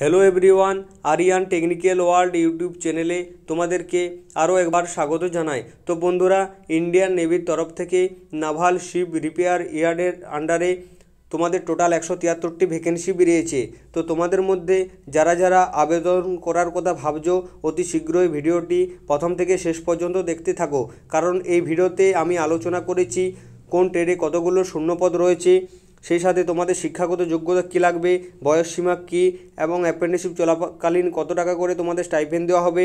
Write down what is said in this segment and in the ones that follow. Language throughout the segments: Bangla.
hello everyone Aryan technical world YouTube চ্যানেলে তোমাদেরকে আরও একবার স্বাগত জানায় তো বন্ধুরা ইন্ডিয়ান নেভির তরফ থেকে নাভাল শিপ রিপেয়ার ইয়ার্ডের আন্ডারে তোমাদের টোটাল একশো তিয়াত্তরটি ভ্যাকেন্সি বেরিয়েছে তো তোমাদের মধ্যে যারা যারা আবেদন করার কথা ভাবছ অতি শীঘ্রই ভিডিওটি প্রথম থেকে শেষ পর্যন্ত দেখতে থাকো কারণ এই ভিডিওতে আমি আলোচনা করেছি কোন ট্রেডে কতগুলো শূন্যপদ রয়েছে সেই সাথে তোমাদের শিক্ষাগত যোগ্যতা কী লাগবে বয়সসীমা কী এবং অ্যাপ্রেন্টিসশিপ চলাকালীন কত টাকা করে তোমাদের স্টাইপেন্ড দেওয়া হবে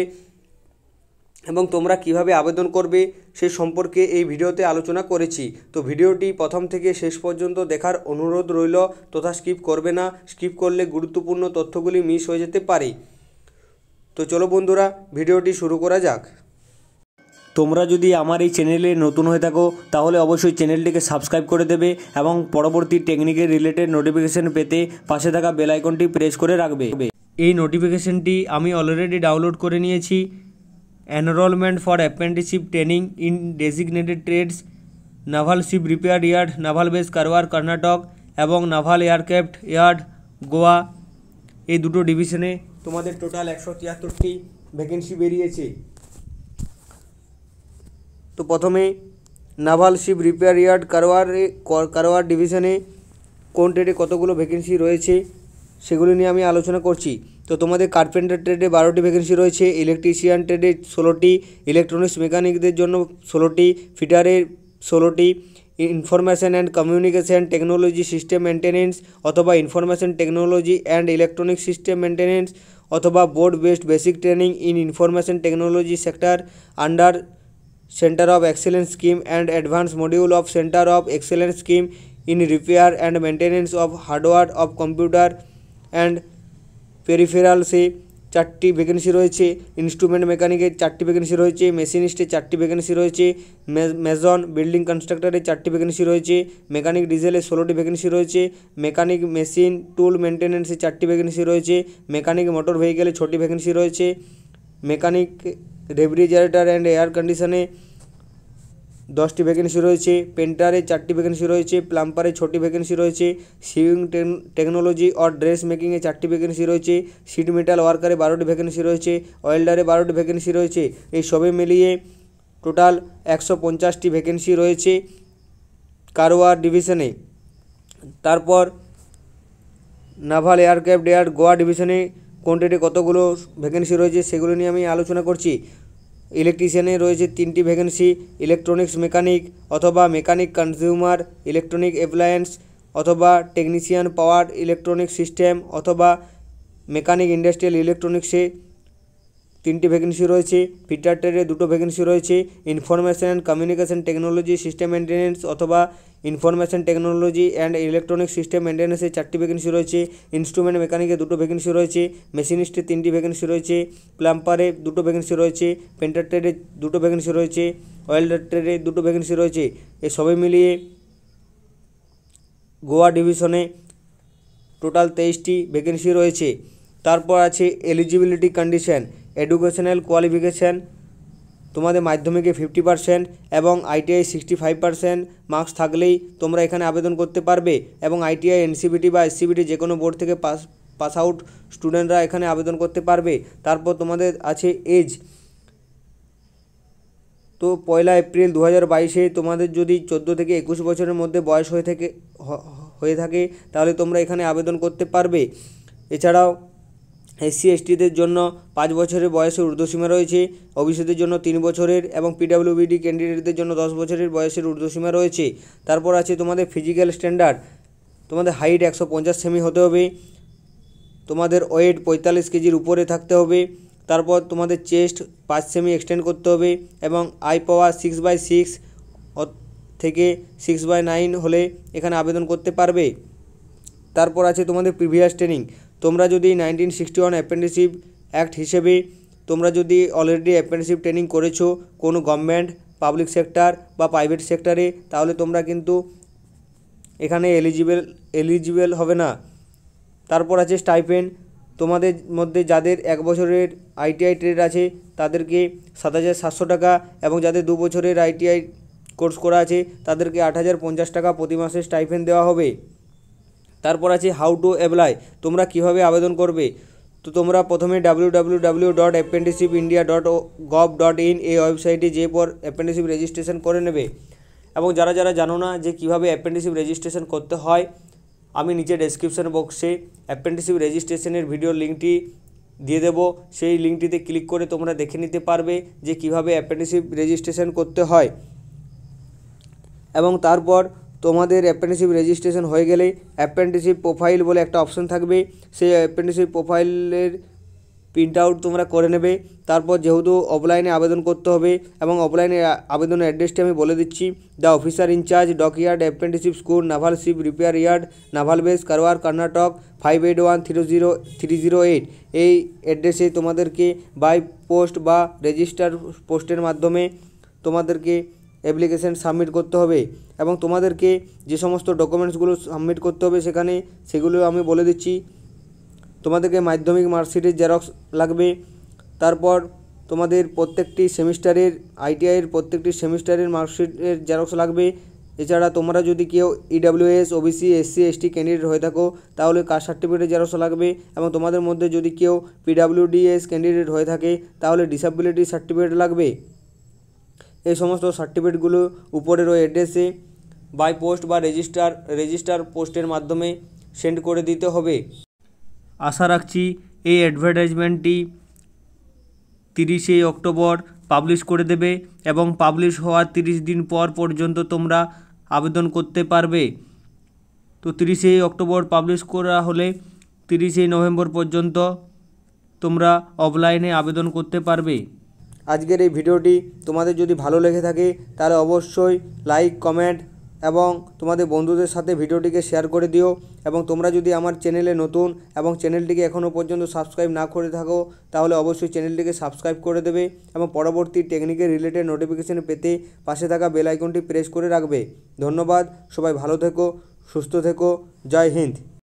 এবং তোমরা কিভাবে আবেদন করবে সে সম্পর্কে এই ভিডিওতে আলোচনা করেছি তো ভিডিওটি প্রথম থেকে শেষ পর্যন্ত দেখার অনুরোধ রইল তথা স্কিপ করবে না স্কিপ করলে গুরুত্বপূর্ণ তথ্যগুলি মিস হয়ে যেতে পারে তো চলো বন্ধুরা ভিডিওটি শুরু করা যাক তোমরা যদি আমার এই চ্যানেলে নতুন হয়ে থাকো তাহলে অবশ্যই চ্যানেলটিকে সাবস্ক্রাইব করে দেবে এবং পরবর্তী টেকনিকের রিলেটেড নোটিফিকেশান পেতে পাশে থাকা বেল আইকনটি প্রেস করে রাখবে এই নোটিফিকেশনটি আমি অলরেডি ডাউনলোড করে নিয়েছি enrolment for apprenticeship training in designated trades naval ship repair yard naval base Karwar Karnataka এবং নাভাল এয়ারক্রাফট ইয়ার্ড গোয়া এই দুটো ডিভিশনে তোমাদের টোটাল একশো তিয়াত্তরটি ভ্যাকেন্সি বেরিয়েছে তো প্রথমে নাভাল শিপ রিপেয়ার ইয়ার্ড কারোয়ারে কারোয়ার ডিভিশনে কোন ট্রেডে কতগুলো ভ্যাকেন্সি রয়েছে সেগুলি নিয়ে আমি আলোচনা করছি তো তোমাদের কার্পেন্টার ট্রেডে বারোটি ভ্যাকেন্সি রয়েছে ইলেকট্রিশিয়ান ট্রেডে ষোলোটি ইলেকট্রনিক্স মেকানিকদের জন্য ষোলোটি ফিটারের ষোলোটি information and communication technology system maintenance অথবা information technology and electronic system maintenance অথবা board based basic training in information technology sector under centre of excellence scheme and advance module of centre of excellence scheme in repair and maintenance of hardware of computer and peripheral সে চারটি ভ্যাকেন্সি রয়েছে ইনস্ট্রুমেন্ট মেকানিকের চারটি ভ্যাকেন্সি রয়েছে মেশিনিস্টে চারটি ভ্যাকেন্সি রয়েছে মেজন বিল্ডিং কনস্ট্রাক্টরে চারটি ভ্যাকেন্সি রয়েছে মেকানিক ডিজেলে ষোলোটি ভ্যাকেন্সি রয়েছে মেকানিক মেশিন টুল মেনটেন্যান্সে চারটি ভ্যাকেন্সি রয়েছে মেকানিক মোটর ভেহিকেলে ছটি ভ্যাকেন্সি রয়েছে মেকানিক রেফ্রিজারেটার অ্যান্ড এয়ার কন্ডিশনে দশটি ভ্যাকেন্সি রয়েছে পেন্টারে চারটি ভ্যাকেন্সি রয়েছে প্লাম্পারে ছটি ভ্যাকেন্সি রয়েছে সিউইং টেকনোলজি অর ড্রেস মেকিংয়ে চারটি ভ্যাকেন্সি রয়েছে সিট মেটাল ওয়ার্কারে বারোটি ভ্যাকেন্সি রয়েছে ওয়েল্ডারে বারোটি ভ্যাকেন্সি রয়েছে এই সবে মিলিয়ে টোটাল একশো পঞ্চাশটি ভ্যাকেন্সি রয়েছে কারওয়ার ডিভিশনে তারপর নাভাল এয়ারক্রাফট এয়ার গোয়া ডিভিশনে কোন ডেটে কতগুলো ভ্যাকেন্সি রয়েছে সেগুলো নিয়ে আমি আলোচনা করছি ইলেকট্রিশিয়ানে রয়েছে তিনটি ভ্যাকেন্সি ইলেকট্রনিক্স মেকানিক অথবা মেকানিক কনজিউমার ইলেকট্রনিক অ্যাপ্লায়েন্স অথবা টেকনিশিয়ান পাওয়ার ইলেকট্রনিক সিস্টেম অথবা মেকানিক ইন্ডাস্ট্রিয়াল ইলেকট্রনিক্সে তিনটি ভ্যাকেন্সি রয়েছে ফিটার ট্রেডে দুটো ভ্যাকেন্সি রয়েছে information and communication technology system maintenance অথবা information technology and electronic system মেনটেন্যান্সে চারটি ভ্যাকেন্সি রয়েছে ইনস্ট্রুমেন্ট মেকানিকে দুটো ভ্যাকেন্সি রয়েছে মেশিনিস্টে তিনটি ভ্যাকেন্সি রয়েছে প্লাম্পারে দুটো ভ্যাকেন্সি রয়েছে পেন্টার ট্রেডে দুটো ভ্যাকেন্সি রয়েছে ওয়েল্ডার ট্রেডে দুটো ভ্যাকেন্সি রয়েছে এ সবে মিলিয়ে গোয়া ডিভিশনে টোটাল তেইশটি ভ্যাকেন্সি রয়েছে তারপর আছে এলিজিবিলিটি কন্ডিশন এডুকেশনাল কোয়ালিফিকেশান তোমাদের মাধ্যমিকে ফিফটি পার্সেন্ট এবং ITI sixty five percent marks থাকলেই তোমরা এখানে আবেদন করতে পারবে এবং আইটিআই এনসিবিটি বা এসসিবিটি যে কোনো বোর্ড থেকে পাস পাস আউট স্টুডেন্টরা এখানে আবেদন করতে পারবে তারপর তোমাদের আছে এজ তো পয়লা এপ্রিল দু হাজার বাইশে তোমাদের যদি চোদ্দো থেকে একুশ বছরের মধ্যে বয়স হয়ে থাকে হয়ে থাকে তাহলে তোমরা এখানে আবেদন করতে পারবে এছাড়াও এসসি এসটিদের জন্য পাঁচ বছরের বয়সের ঊর্ধ্বসীমা রয়েছে ওবিসিদের জন্য তিন বছরের এবং পিডাব্লিউবিডি ক্যান্ডিডেটদের জন্য দশ বছরের বয়সের ঊর্ধ্বসীমা রয়েছে তারপর আছে তোমাদের ফিজিক্যাল স্ট্যান্ডার্ড তোমাদের হাইট একশো পঞ্চাশ সেমি হতে হবে তোমাদের ওয়েট পঁয়তাল্লিশ কেজির উপরে থাকতে হবে তারপর তোমাদের চেস্ট পাঁচ সেমি এক্সটেন্ড করতে হবে এবং eye power six by six থেকে সিক্স বাই নাইন হলে এখানে আবেদন করতে পারবে তারপর আছে তোমাদের প্রিভিয়াস ট্রেনিং তোমরা যদি nineteen sixty one apprenticeship act হিসেবে তোমরা যদি অলরেডি অ্যাপ্রেন্টিসশিপ ট্রেনিং করেছো কোনো গভর্নমেন্ট পাবলিক সেক্টর বা প্রাইভেট সেক্টরে তাহলে তোমরা কিন্তু এখানে এলিজিবেল এলিজিবেল হবে না তারপর আছে স্টাইপেন্ড তোমাদের মধ্যে যাদের এক বছরের আইটিআই ট্রেড আছে তাদেরকে সাত হাজার সাতশো টাকা এবং যাদের দু বছরের আইটিআই কোর্স করা আছে তাদেরকে আট হাজার পঞ্চাশ টাকা প্রতি মাসে স্টাইফেন দেওয়া হবে তারপর আছে হাউ টু অ্যাপ্লাই তোমরা কিভাবে আবেদন করবে তো তোমরা প্রথমে W W W dot apprenticeship India dot gov dot in এই ওয়েবসাইটে যে পর অ্যাপেন্ডিসশিপ রেজিস্ট্রেশন করে নেবে এবং যারা যারা জানো না যে কিভাবে অ্যাপেন্ডিসশিপ রেজিস্ট্রেশন করতে হয় আমি নিচে ডেসক্রিপশন বক্সে অ্যাপেন্ডিসশিপ রেজিস্ট্রেশনের ভিডিও লিঙ্কটি দিয়ে দেব সেই লিঙ্কটিতে ক্লিক করে তোমরা দেখে নিতে পারবে যে কিভাবে অ্যাপেন্ডিসশিপ রেজিস্ট্রেশন করতে হয় এবং তারপর তোমাদের অ্যাপ্রেন্টিসিপ রেজিস্ট্রেশন হয়ে গেলে অ্যাপ্রেন্টিসিপ প্রোফাইল বলে একটা অপশন থাকবে সেই অ্যাপ্রেন্টিসিপ প্রোফাইলের প্রিন্ট আউট তোমরা করে নেবে তারপর যেহেতু অফলাইনে আবেদন করতে হবে এবং অফলাইনে আবেদনের অ্যাড্রেসটি আমি বলে দিচ্ছি the officer in charge dockyard apprenticeship school naval ship repair yard naval base Karwar Karnataka five eight one three zero three zero eight এই অ্যাড্রেসে তোমাদেরকে বাই পোস্ট বা রেজিস্টার পোস্টের মাধ্যমে তোমাদেরকে অ্যাপ্লিকেশান সাবমিট করতে হবে এবং তোমাদেরকে যে সমস্ত ডকুমেন্টসগুলো সাবমিট করতে হবে সেখানে সেগুলো আমি বলে দিচ্ছি তোমাদেরকে মাধ্যমিক মার্কশিটের জেরক্স লাগবে তারপর তোমাদের প্রত্যেকটি সেমিস্টারের আইটিআইয়ের প্রত্যেকটি সেমিস্টারের মার্কশিটের জেরক্স লাগবে এছাড়া তোমরা যদি কেউ EWS OBC SC ST candidate হয়ে থাকো তাহলে কাস্ট সার্টিফিকেটের জেরক্স লাগবে এবং তোমাদের মধ্যে যদি কেউ পিডাব্লিউডিএস ক্যান্ডিডেট হয়ে থাকে তাহলে ডিসাবিলিটি সার্টিফিকেট লাগবে এই সমস্ত সার্টিফিকেটগুলো উপরের ওই অ্যাড্রেসে বাই পোস্ট বা রেজিস্টার রেজিস্টার পোস্টের মাধ্যমে সেন্ড করে দিতে হবে আশা রাখছি এই অ্যাডভার্টাইজমেন্টটি তিরিশে অক্টোবর পাবলিশ করে দেবে এবং পাবলিশ হওয়ার তিরিশ দিন পর পর্যন্ত তোমরা আবেদন করতে পারবে তো তিরিশে অক্টোবর পাবলিশ করা হলে তিরিশে নভেম্বর পর্যন্ত তোমরা অফলাইনে আবেদন করতে পারবে আজকের এই ভিডিওটি তোমাদের যদি ভালো লেগে থাকে তাহলে অবশ্যই লাইক কমেন্ট এবং তোমাদের বন্ধুদের সাথে ভিডিওটিকে শেয়ার করে দিও এবং তোমরা যদি আমার চ্যানেলে নতুন এবং চ্যানেলটিকে এখনও পর্যন্ত সাবস্ক্রাইব না করে থাকো তাহলে অবশ্যই চ্যানেলটিকে সাবস্ক্রাইব করে দেবে এবং পরবর্তী টেকনিকের রিলেটেড নোটিফিকেশান পেতে পাশে থাকা বেল আইকনটি প্রেস করে রাখবে ধন্যবাদ সবাই ভালো থেকো সুস্থ থেকো জয় হিন্দ